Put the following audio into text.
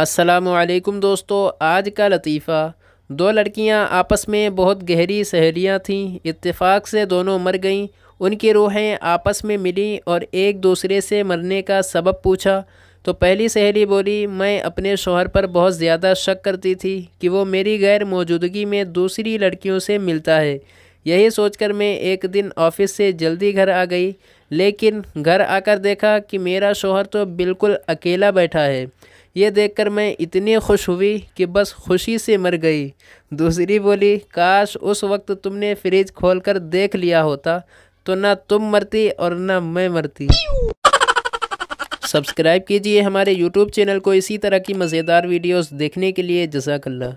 असलकुम दोस्तों आज का लतीफ़ा दो लड़कियां आपस में बहुत गहरी सहेलियां थीं इत्तेफाक से दोनों मर गईं उनकी रूहें आपस में मिली और एक दूसरे से मरने का सबब पूछा तो पहली सहेली बोली मैं अपने शोहर पर बहुत ज़्यादा शक करती थी कि वो मेरी गैर मौजूदगी में दूसरी लड़कियों से मिलता है यही सोचकर मैं एक दिन ऑफिस से जल्दी घर आ गई लेकिन घर आकर देखा कि मेरा शोहर तो बिल्कुल अकेला बैठा है ये देखकर मैं इतनी खुश हुई कि बस खुशी से मर गई दूसरी बोली काश उस वक्त तुमने फ्रिज खोलकर देख लिया होता तो ना तुम मरती और ना मैं मरती सब्सक्राइब कीजिए हमारे यूट्यूब चैनल को इसी तरह की मज़ेदार वीडियोस देखने के लिए जजाकल्ला